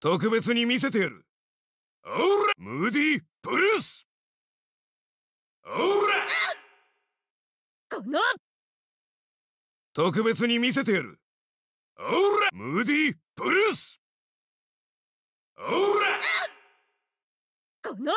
特別に見せてやるオーラムーディー・ブルースオーラこの特別に見せてやるオーラムーディー・ブルースオーラこの